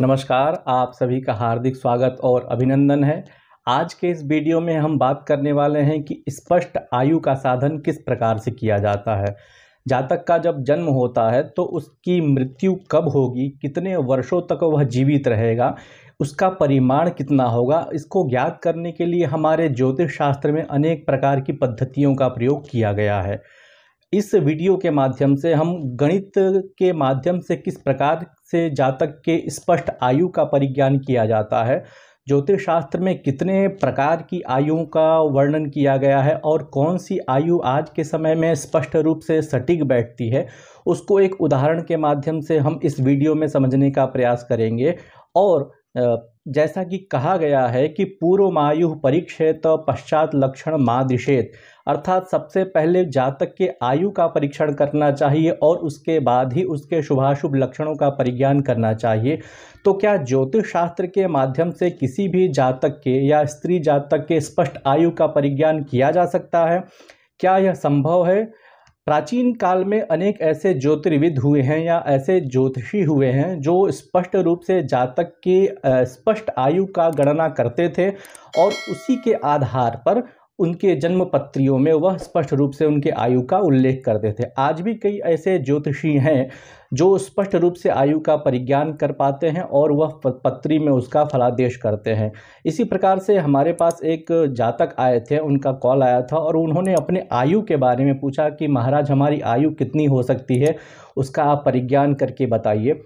नमस्कार आप सभी का हार्दिक स्वागत और अभिनंदन है आज के इस वीडियो में हम बात करने वाले हैं कि स्पष्ट आयु का साधन किस प्रकार से किया जाता है जातक का जब जन्म होता है तो उसकी मृत्यु कब होगी कितने वर्षों तक वह जीवित रहेगा उसका परिमाण कितना होगा इसको ज्ञात करने के लिए हमारे ज्योतिष शास्त्र में अनेक प्रकार की पद्धतियों का प्रयोग किया गया है इस वीडियो के माध्यम से हम गणित के माध्यम से किस प्रकार से जातक के स्पष्ट आयु का परिज्ञान किया जाता है ज्योतिष शास्त्र में कितने प्रकार की आयुओं का वर्णन किया गया है और कौन सी आयु आज के समय में स्पष्ट रूप से सटीक बैठती है उसको एक उदाहरण के माध्यम से हम इस वीडियो में समझने का प्रयास करेंगे और जैसा कि कहा गया है कि पूर्व मायु परीक्षेत पश्चात लक्षण मादिशेत अर्थात सबसे पहले जातक के आयु का परीक्षण करना चाहिए और उसके बाद ही उसके शुभाशुभ लक्षणों का परिज्ञान करना चाहिए तो क्या ज्योतिष शास्त्र के माध्यम से किसी भी जातक के या स्त्री जातक के स्पष्ट आयु का परिज्ञान किया जा सकता है क्या यह संभव है प्राचीन काल में अनेक ऐसे ज्योतिर्विद हुए हैं या ऐसे ज्योतिषी हुए हैं जो स्पष्ट रूप से जातक की स्पष्ट आयु का गणना करते थे और उसी के आधार पर उनके जन्म पत्रियों में वह स्पष्ट रूप से उनके आयु का उल्लेख करते थे आज भी कई ऐसे ज्योतिषी हैं जो स्पष्ट रूप से आयु का परिज्ञान कर पाते हैं और वह पत्री में उसका फलादेश करते हैं इसी प्रकार से हमारे पास एक जातक आए थे उनका कॉल आया था और उन्होंने अपने आयु के बारे में पूछा कि महाराज हमारी आयु कितनी हो सकती है उसका आप परिज्ञान करके बताइए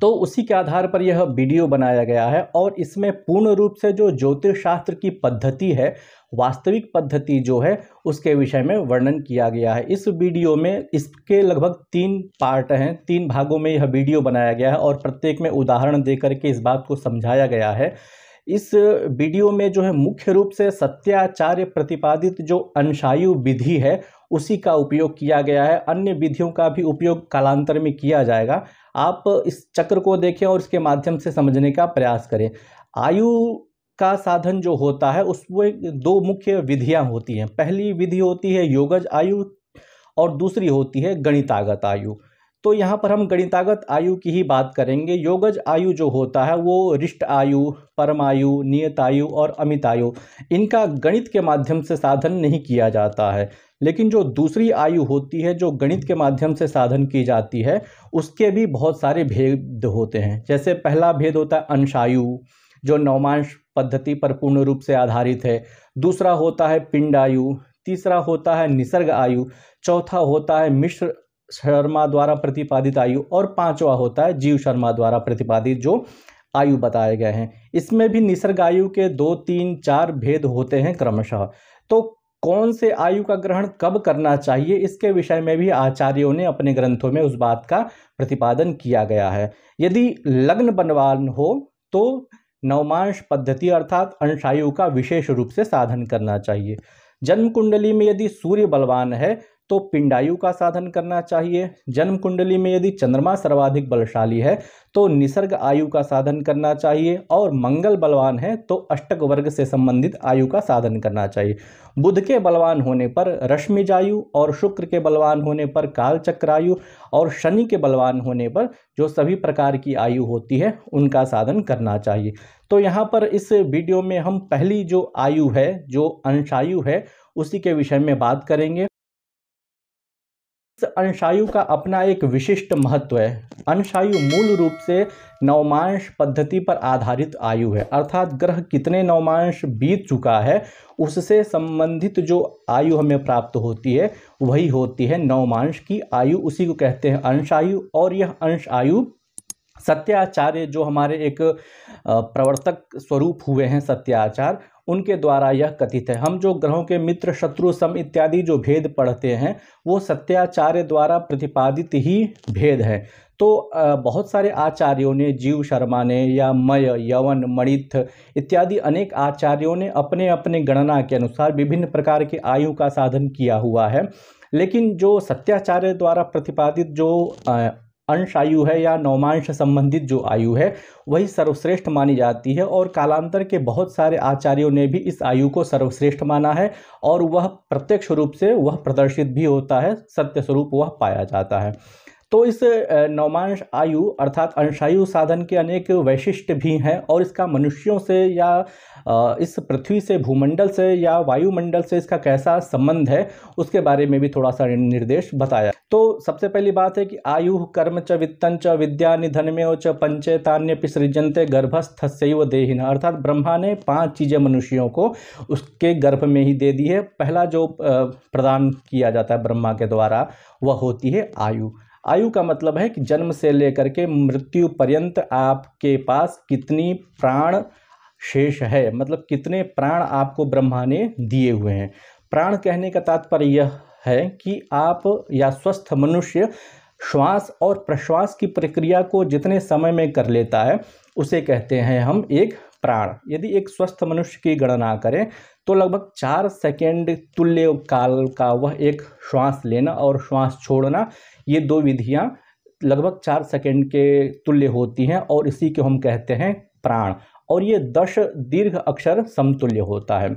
तो उसी के आधार पर यह वीडियो बनाया गया है और इसमें पूर्ण रूप से जो ज्योतिष शास्त्र की पद्धति है वास्तविक पद्धति जो है उसके विषय में वर्णन किया गया है इस वीडियो में इसके लगभग तीन पार्ट हैं तीन भागों में यह वीडियो बनाया गया है और प्रत्येक में उदाहरण देकर के इस बात को समझाया गया है इस वीडियो में जो है मुख्य रूप से सत्याचार्य प्रतिपादित जो अंशायु विधि है उसी का उपयोग किया गया है अन्य विधियों का भी उपयोग कालांतर में किया जाएगा आप इस चक्र को देखें और इसके माध्यम से समझने का प्रयास करें आयु का साधन जो होता है उसमें दो मुख्य विधियां होती हैं पहली विधि होती है योगज आयु और दूसरी होती है गणितागत आयु तो यहाँ पर हम गणितागत आयु की ही बात करेंगे योगज आयु जो होता है वो रिष्ट आयु परमायु नियत आयु और अमित आयु इनका गणित के माध्यम से साधन नहीं किया जाता है लेकिन जो दूसरी आयु होती है जो गणित के माध्यम से साधन की जाती है उसके भी बहुत सारे भेद होते हैं जैसे पहला भेद होता है अंशायु जो नवमांश पद्धति पर पूर्ण रूप से आधारित है दूसरा होता है पिंड आयु तीसरा होता है निसर्ग आयु चौथा होता है मिश्र शर्मा द्वारा प्रतिपादित आयु और पांचवा होता है जीव शर्मा द्वारा प्रतिपादित जो आयु बताए गए हैं इसमें भी निसर्ग आयु के दो तीन चार भेद होते हैं क्रमशः तो कौन से आयु का ग्रहण कब करना चाहिए इसके विषय में भी आचार्यों ने अपने ग्रंथों में उस बात का प्रतिपादन किया गया है यदि लग्न बनवान हो तो नवमांश पद्धति अर्थात अंशायु का विशेष रूप से साधन करना चाहिए जन्म कुंडली में यदि सूर्य बलवान है तो पिंडायु का साधन करना चाहिए जन्म कुंडली में यदि चंद्रमा सर्वाधिक बलशाली है तो निसर्ग आयु का साधन करना चाहिए और मंगल बलवान है तो अष्टक वर्ग से संबंधित आयु का साधन करना चाहिए बुध के बलवान होने पर रश्मिजायु और शुक्र के बलवान होने पर काल चक्रायु और शनि के बलवान होने पर जो सभी प्रकार की आयु होती है उनका साधन करना चाहिए तो यहाँ पर इस वीडियो में हम पहली जो आयु है जो अंशायु है उसी के विषय में बात करेंगे अंशायु का अपना एक विशिष्ट महत्व है अंशायु मूल रूप से नवमांश पद्धति पर आधारित आयु है अर्थात ग्रह कितने नवमांश बीत चुका है उससे संबंधित जो आयु हमें प्राप्त होती है वही होती है नवमांश की आयु उसी को कहते हैं अंशायु और यह अंश आयु सत्याचार्य जो हमारे एक प्रवर्तक स्वरूप हुए हैं सत्याचार उनके द्वारा यह कथित है हम जो ग्रहों के मित्र शत्रु सम इत्यादि जो भेद पढ़ते हैं वो सत्याचार्य द्वारा प्रतिपादित ही भेद है तो बहुत सारे आचार्यों ने जीव शर्मा ने या मय यवन मणिथ इत्यादि अनेक आचार्यों ने अपने अपने गणना के अनुसार विभिन्न प्रकार के आयु का साधन किया हुआ है लेकिन जो सत्याचार्य द्वारा प्रतिपादित जो अंश आयु है या नवमांश संबंधित जो आयु है वही सर्वश्रेष्ठ मानी जाती है और कालांतर के बहुत सारे आचार्यों ने भी इस आयु को सर्वश्रेष्ठ माना है और वह प्रत्यक्ष रूप से वह प्रदर्शित भी होता है सत्य स्वरूप वह पाया जाता है तो इस नवमांश आयु अर्थात अंशायु साधन के अनेक वैशिष्ट भी हैं और इसका मनुष्यों से या इस पृथ्वी से भूमंडल से या वायुमंडल से इसका कैसा संबंध है उसके बारे में भी थोड़ा सा निर्देश बताया तो सबसे पहली बात है कि आयु कर्म च वित्तन च विद्या निधन में च पंचेतान्य पिसृजनते गर्भस्थ सैव देहीन अर्थात ब्रह्मा ने पांच चीज़ें मनुष्यों को उसके गर्भ में ही दे दी है पहला जो प्रदान किया जाता है ब्रह्मा के द्वारा वह होती है आयु आयु का मतलब है कि जन्म से लेकर के मृत्यु पर्यंत आपके पास कितनी प्राण शेष है मतलब कितने प्राण आपको ब्रह्मा ने दिए हुए हैं प्राण कहने का तात्पर्य यह है कि आप या स्वस्थ मनुष्य श्वास और प्रश्वास की प्रक्रिया को जितने समय में कर लेता है उसे कहते हैं हम एक प्राण यदि एक स्वस्थ मनुष्य की गणना करें तो लगभग चार सेकेंड तुल्य काल का वह एक श्वास लेना और श्वास छोड़ना ये दो विधियाँ लगभग चार सेकेंड के तुल्य होती हैं और इसी को हम कहते हैं प्राण और ये दश दीर्घ अक्षर समतुल्य होता है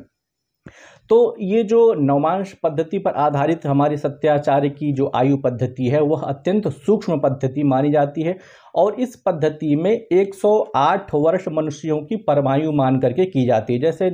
तो ये जो नवमांश पद्धति पर आधारित हमारी सत्याचार्य की जो आयु पद्धति है वह अत्यंत सूक्ष्म पद्धति मानी जाती है और इस पद्धति में 108 वर्ष मनुष्यों की परमायु मान करके की जाती है जैसे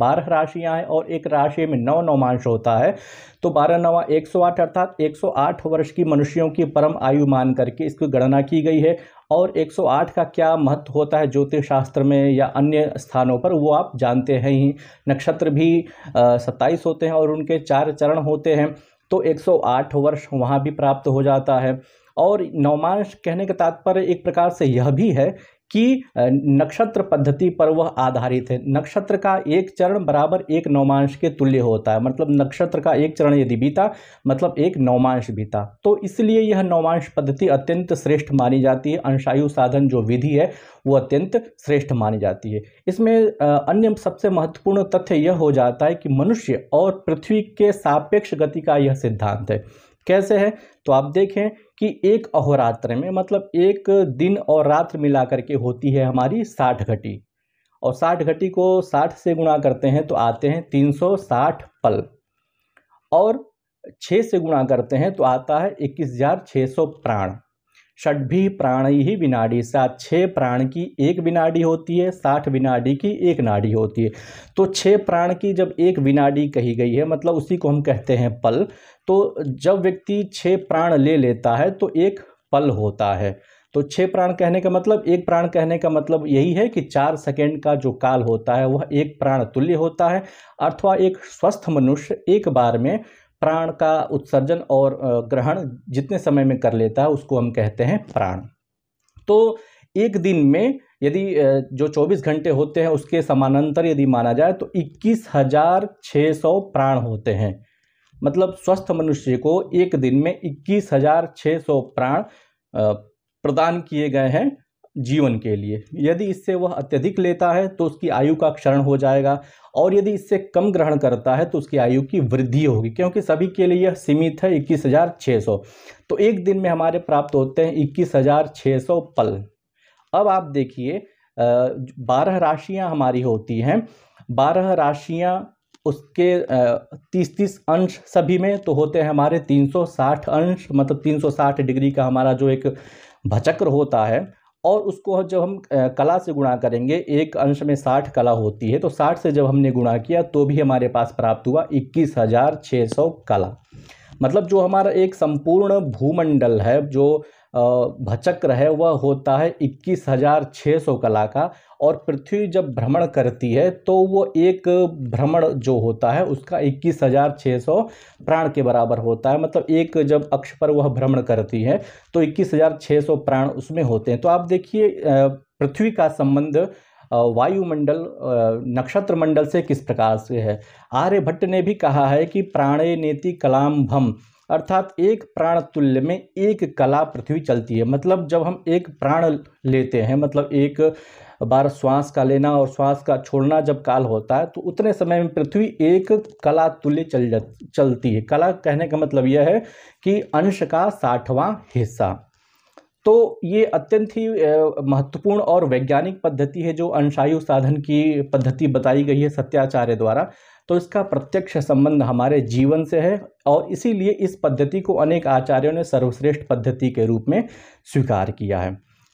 बारह राशियाँ हैं और एक राशि में नौ नवमांश होता है तो बारह नवा 108 अर्थात 108 वर्ष की मनुष्यों की परम आयु मान करके इसकी गणना की गई है और 108 का क्या महत्व होता है ज्योतिष शास्त्र में या अन्य स्थानों पर वो आप जानते हैं ही नक्षत्र भी सत्ताईस होते हैं और उनके चार चरण होते हैं तो 108 वर्ष वहाँ भी प्राप्त हो जाता है और नवमांश कहने के तात्पर्य एक प्रकार से यह भी है कि नक्षत्र पद्धति पर वह आधारित है नक्षत्र का एक चरण बराबर एक नौमांश के तुल्य होता है मतलब नक्षत्र का एक चरण यदि बीता मतलब एक नौमांश बीता तो इसलिए यह नौमांश पद्धति अत्यंत श्रेष्ठ मानी जाती है अंशायु साधन जो विधि है वो अत्यंत श्रेष्ठ मानी जाती है इसमें अन्य सबसे महत्वपूर्ण तथ्य यह हो जाता है कि मनुष्य और पृथ्वी के सापेक्ष गति का यह सिद्धांत है कैसे है तो आप देखें कि एक अहोरात्र में मतलब एक दिन और रात्र मिला करके होती है हमारी साठ घटी और साठ घटी को साठ से गुणा करते हैं तो आते हैं तीन सौ साठ पल और छः से गुणा करते हैं तो आता है इक्कीस हजार छः सौ प्राण भी प्राण ही विनाडी सात छः प्राण की एक विनाडी होती है साठ विनाडी की एक नाड़ी होती है तो छः प्राण की जब एक विनाडी कही गई है मतलब उसी को हम कहते हैं पल तो जब व्यक्ति छः प्राण ले लेता है तो एक पल होता है तो छः प्राण कहने का मतलब एक प्राण कहने का मतलब यही है कि चार सेकेंड का जो काल होता है वह एक प्राण तुल्य होता है अथवा एक स्वस्थ मनुष्य एक बार में प्राण का उत्सर्जन और ग्रहण जितने समय में कर लेता है उसको हम कहते हैं प्राण तो एक दिन में यदि जो 24 घंटे होते हैं उसके समानांतर यदि माना जाए तो इक्कीस हज़ार छः सौ प्राण होते हैं मतलब स्वस्थ मनुष्य को एक दिन में इक्कीस हजार छः सौ प्राण प्रदान किए गए हैं जीवन के लिए यदि इससे वह अत्यधिक लेता है तो उसकी आयु का क्षरण हो जाएगा और यदि इससे कम ग्रहण करता है तो उसकी आयु की वृद्धि होगी क्योंकि सभी के लिए यह सीमित है इक्कीस हज़ार छः सौ तो एक दिन में हमारे प्राप्त होते हैं इक्कीस हज़ार छः सौ पल अब आप देखिए बारह राशियाँ हमारी होती हैं बारह राशियाँ उसके तीस तीस अंश सभी में तो होते हैं हमारे तीन सौ साठ अंश मतलब तीन सौ साठ डिग्री का हमारा जो एक भचक्र होता है और उसको जब हम कला से गुणा करेंगे एक अंश में साठ कला होती है तो साठ से जब हमने गुणा किया तो भी हमारे पास प्राप्त हुआ इक्कीस हज़ार छः सौ कला मतलब जो हमारा एक संपूर्ण भूमंडल है जो भचक रहे वह होता है इक्कीस हजार छः सौ कला का और पृथ्वी जब भ्रमण करती है तो वो एक भ्रमण जो होता है उसका इक्कीस हजार छः सौ प्राण के बराबर होता है मतलब एक जब अक्ष पर वह भ्रमण करती है तो इक्कीस हजार छः सौ प्राण उसमें होते हैं तो आप देखिए पृथ्वी का संबंध वायुमंडल नक्षत्र मंडल से किस प्रकार से है आर्यभट्ट ने भी कहा है कि प्राणे नेति कलाम भम अर्थात एक प्राण तुल्य में एक कला पृथ्वी चलती है मतलब जब हम एक प्राण लेते हैं मतलब एक बार श्वास का लेना और श्वास का छोड़ना जब काल होता है तो उतने समय में पृथ्वी एक कला तुल्य चल जा चलती है कला कहने का मतलब यह है कि अंश का साठवां हिस्सा तो ये अत्यंत ही महत्वपूर्ण और वैज्ञानिक पद्धति है जो अंशायु साधन की पद्धति बताई गई है सत्याचार्य द्वारा तो इसका प्रत्यक्ष संबंध हमारे जीवन से है और इसीलिए इस पद्धति को अनेक आचार्यों ने सर्वश्रेष्ठ पद्धति के रूप में स्वीकार किया है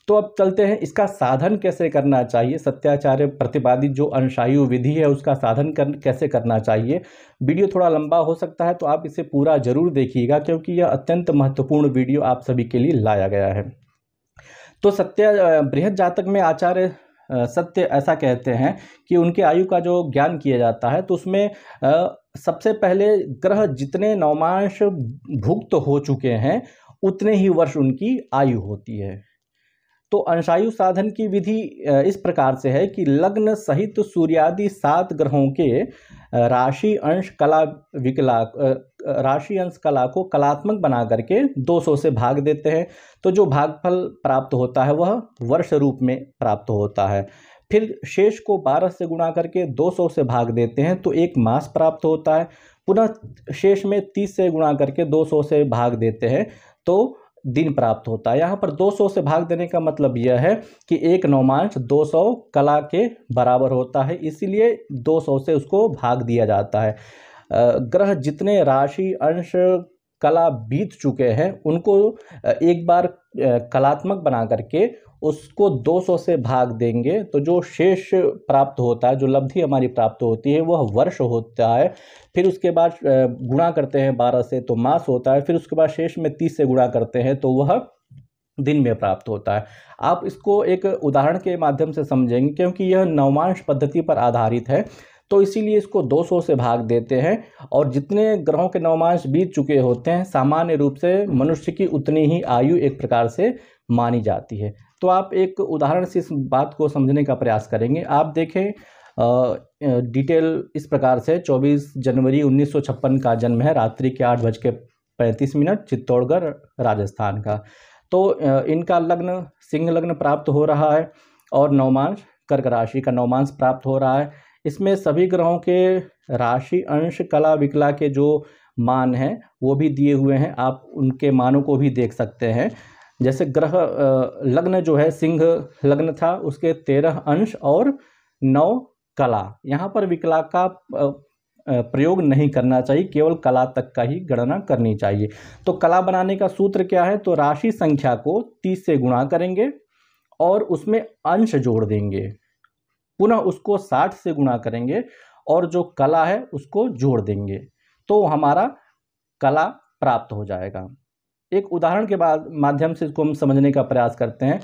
तो अब चलते हैं इसका साधन कैसे करना चाहिए सत्याचार्य प्रतिपादित जो अंशायु विधि है उसका साधन कर, कैसे करना चाहिए वीडियो थोड़ा लंबा हो सकता है तो आप इसे पूरा जरूर देखिएगा क्योंकि यह अत्यंत महत्वपूर्ण वीडियो आप सभी के लिए लाया गया है तो सत्या बृहद जातक में आचार्य सत्य ऐसा कहते हैं कि उनके आयु का जो ज्ञान किया जाता है तो उसमें सबसे पहले ग्रह जितने नवमांश भुक्त हो चुके हैं उतने ही वर्ष उनकी आयु होती है तो अंशायु साधन की विधि इस प्रकार से है कि लग्न सहित सूर्यादि सात ग्रहों के राशि अंश कला विकला राशि अंश कला को कलात्मक बना करके 200 से भाग देते हैं तो जो भागफल प्राप्त होता है वह वर्ष रूप में प्राप्त होता है फिर शेष को 12 से गुणा करके 200 से भाग देते हैं तो एक मास प्राप्त होता है पुनः शेष में 30 से गुणा करके 200 से भाग देते हैं तो दिन प्राप्त होता है यहाँ पर 200 से भाग देने का मतलब यह है कि एक नौमांश 200 कला के बराबर होता है इसीलिए 200 से उसको भाग दिया जाता है ग्रह जितने राशि अंश कला बीत चुके हैं उनको एक बार कलात्मक बना करके उसको 200 से भाग देंगे तो जो शेष प्राप्त होता है जो लब्धि हमारी प्राप्त होती है वह वर्ष होता है फिर उसके बाद गुणा करते हैं बारह से तो मास होता है फिर उसके बाद शेष में तीस से गुणा करते हैं तो वह दिन में प्राप्त होता है आप इसको एक उदाहरण के माध्यम से समझेंगे क्योंकि यह नवमांश पद्धति पर आधारित है तो इसीलिए इसको 200 से भाग देते हैं और जितने ग्रहों के नवमांश बीत चुके होते हैं सामान्य रूप से मनुष्य की उतनी ही आयु एक प्रकार से मानी जाती है तो आप एक उदाहरण से इस बात को समझने का प्रयास करेंगे आप देखें डिटेल इस प्रकार से 24 जनवरी 1956 का जन्म है रात्रि के आठ बज के पैंतीस मिनट चित्तौड़गढ़ राजस्थान का तो इनका लग्न सिंह लग्न प्राप्त हो रहा है और नवमांश कर्क राशि का नवमांश प्राप्त हो रहा है इसमें सभी ग्रहों के राशि अंश कला विकला के जो मान हैं वो भी दिए हुए हैं आप उनके मानों को भी देख सकते हैं जैसे ग्रह लग्न जो है सिंह लग्न था उसके तेरह अंश और नौ कला यहाँ पर विकला का प्रयोग नहीं करना चाहिए केवल कला तक का ही गणना करनी चाहिए तो कला बनाने का सूत्र क्या है तो राशि संख्या को तीस से गुणा करेंगे और उसमें अंश जोड़ देंगे पुनः उसको साठ से गुणा करेंगे और जो कला है उसको जोड़ देंगे तो हमारा कला प्राप्त हो जाएगा एक उदाहरण के बाद माध्यम से इसको हम समझने का प्रयास करते हैं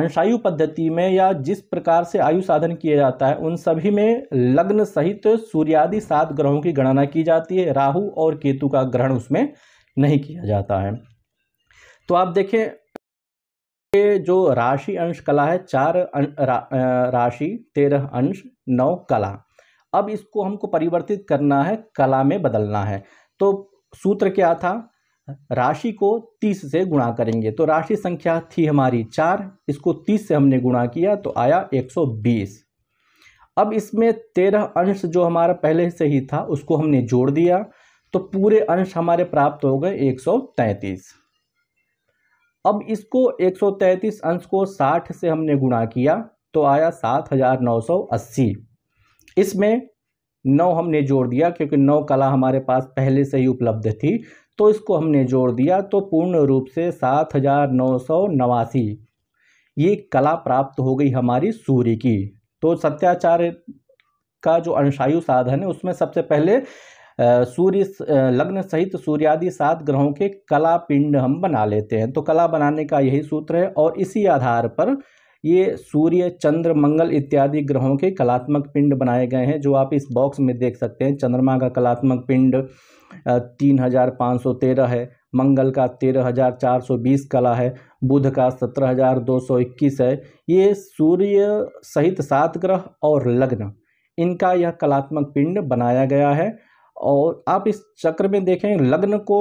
अंशायु पद्धति में या जिस प्रकार से आयु साधन किया जाता है उन सभी में लग्न सहित सूर्यादि सात ग्रहों की गणना की जाती है राहु और केतु का ग्रहण उसमें नहीं किया जाता है तो आप देखें ये जो राशि अंश कला है चार अं-, राशि तेरह अंश नौ कला अब इसको हमको परिवर्तित करना है कला में बदलना है तो सूत्र क्या था राशि को तीस से गुणा करेंगे तो राशि संख्या थी हमारी चार इसको तीस से हमने गुणा किया तो आया एक सौ बीस अब इसमें तेरह अंश जो हमारा पहले से ही था उसको हमने जोड़ दिया तो पूरे अंश हमारे प्राप्त हो गए एक सौ तैंतीस अब इसको 133 अंश को 60 से हमने गुणा किया तो आया 7980 इसमें नौ हमने जोड़ दिया क्योंकि नौ कला हमारे पास पहले से ही उपलब्ध थी तो इसको हमने जोड़ दिया तो पूर्ण रूप से सात हजार नौ सौ नवासी ये कला प्राप्त हो गई हमारी सूर्य की तो सत्याचार्य का जो अंशायु साधन है उसमें सबसे पहले सूर्य लग्न सहित सूर्यादि सात ग्रहों के कला पिंड हम बना लेते हैं तो कला बनाने का यही सूत्र है और इसी आधार पर ये सूर्य चंद्र मंगल इत्यादि ग्रहों के कलात्मक पिंड बनाए गए हैं जो आप इस बॉक्स में देख सकते हैं चंद्रमा का कलात्मक पिंड तीन हजार पाँच सौ तेरह है मंगल का तेरह हजार चार सौ बीस कला है बुध का सत्रह हजार दो सौ इक्कीस है ये सूर्य सहित सात ग्रह और लग्न इनका यह कलात्मक पिंड बनाया गया है और आप इस चक्र में देखें लग्न को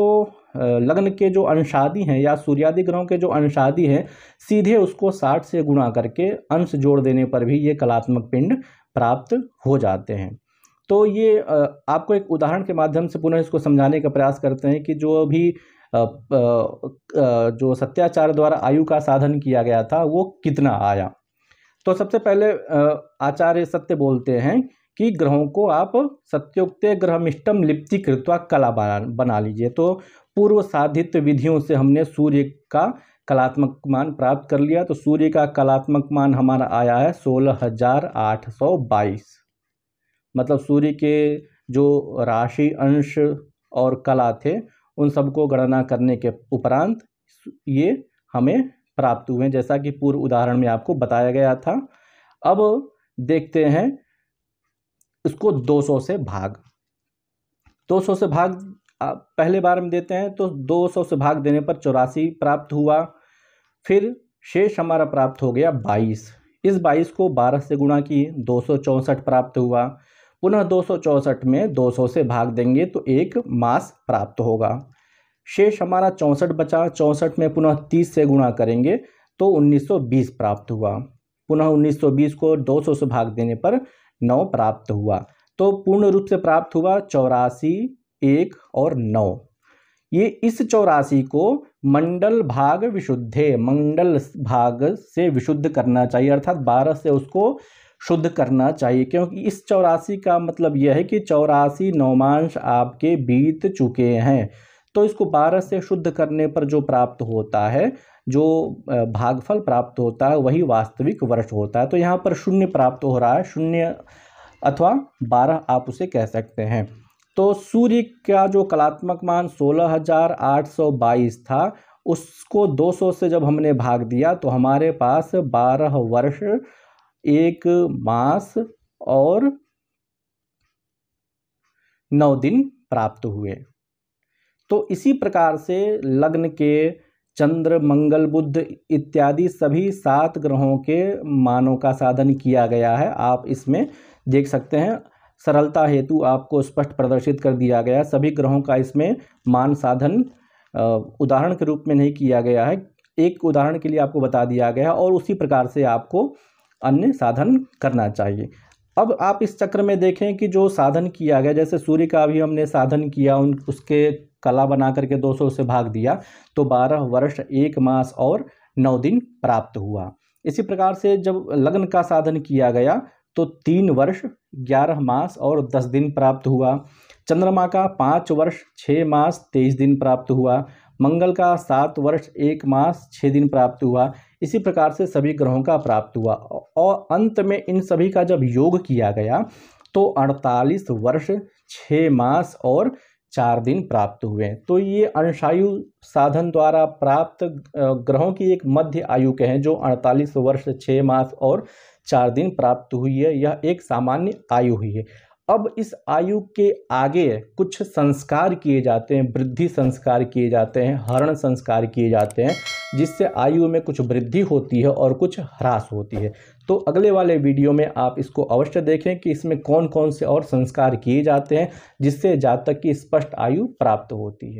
लग्न के जो अंशादी हैं या सूर्यादि ग्रहों के जो अंशादी हैं सीधे उसको साठ से गुणा करके अंश जोड़ देने पर भी ये कलात्मक पिंड प्राप्त हो जाते हैं तो ये आपको एक उदाहरण के माध्यम से पुनः इसको समझाने का प्रयास करते हैं कि जो भी जो सत्याचार द्वारा आयु का साधन किया गया था वो कितना आया तो सबसे पहले आचार्य सत्य बोलते हैं कि ग्रहों को आप सत्योक्त ग्रहमिष्टम लिप्ति कृत्वा कला बना लीजिए तो पूर्व साधित विधियों से हमने सूर्य का कलात्मक मान प्राप्त कर लिया तो सूर्य का कलात्मक मान हमारा आया है सोलह हजार आठ सौ बाईस मतलब सूर्य के जो राशि अंश और कला थे उन सबको गणना करने के उपरांत ये हमें प्राप्त हुए जैसा कि पूर्व उदाहरण में आपको बताया गया था अब देखते हैं इसको 200 से भाग 200 से भाग पहले बार में देते हैं तो 200 से भाग देने पर चौरासी प्राप्त हुआ फिर शेष हमारा प्राप्त हो गया 22 इस 22 को 12 से गुणा किए दो प्राप्त हुआ पुनः दो में 200 से भाग देंगे तो एक मास प्राप्त होगा शेष हमारा चौंसठ बचा चौंसठ में पुनः 30 से गुणा करेंगे तो 1920 प्राप्त हुआ पुनः 1920 को 200 से भाग देने पर नौ प्राप्त हुआ तो पूर्ण रूप से प्राप्त हुआ चौरासी एक और नौ ये इस चौरासी को मंडल भाग विशुद्धे मंडल भाग से विशुद्ध करना चाहिए अर्थात बारह से उसको शुद्ध करना चाहिए क्योंकि इस चौरासी का मतलब यह है कि चौरासी नौमांश आपके बीत चुके हैं तो इसको बारह से शुद्ध करने पर जो प्राप्त होता है जो भागफल प्राप्त होता है वही वास्तविक वर्ष होता है तो यहाँ पर शून्य प्राप्त हो रहा है शून्य अथवा बारह आप उसे कह सकते हैं तो सूर्य का जो कलात्मक मान सोलह था उसको 200 से जब हमने भाग दिया तो हमारे पास 12 वर्ष एक मास और नौ दिन प्राप्त हुए तो इसी प्रकार से लग्न के चंद्र मंगल बुद्ध इत्यादि सभी सात ग्रहों के मानों का साधन किया गया है आप इसमें देख सकते हैं सरलता हेतु आपको स्पष्ट प्रदर्शित कर दिया गया सभी ग्रहों का इसमें मान साधन उदाहरण के रूप में नहीं किया गया है एक उदाहरण के लिए आपको बता दिया गया है और उसी प्रकार से आपको अन्य साधन करना चाहिए अब आप इस चक्र में देखें कि जो साधन किया गया जैसे सूर्य का अभी हमने साधन किया उन उसके कला बना करके 200 से भाग दिया तो 12 वर्ष एक मास और 9 दिन प्राप्त हुआ इसी प्रकार से जब लग्न का साधन किया गया तो तीन वर्ष ग्यारह मास और दस दिन प्राप्त हुआ चंद्रमा का पाँच वर्ष छः मास तेईस दिन प्राप्त हुआ मंगल का सात वर्ष एक मास छः दिन प्राप्त हुआ इसी प्रकार से सभी ग्रहों का प्राप्त हुआ और अंत में इन सभी का जब योग किया गया तो अड़तालीस वर्ष छः मास और चार दिन प्राप्त हुए तो ये अंशायु साधन द्वारा प्राप्त ग्रहों की एक मध्य आयु के हैं जो 48 वर्ष 6 मास और चार दिन प्राप्त हुई है यह एक सामान्य आयु हुई है अब इस आयु के आगे कुछ संस्कार किए जाते हैं वृद्धि संस्कार किए जाते हैं हरण संस्कार किए जाते हैं जिससे आयु में कुछ वृद्धि होती है और कुछ ह्रास होती है तो अगले वाले वीडियो में आप इसको अवश्य देखें कि इसमें कौन कौन से और संस्कार किए जाते हैं जिससे जातक की स्पष्ट आयु प्राप्त होती है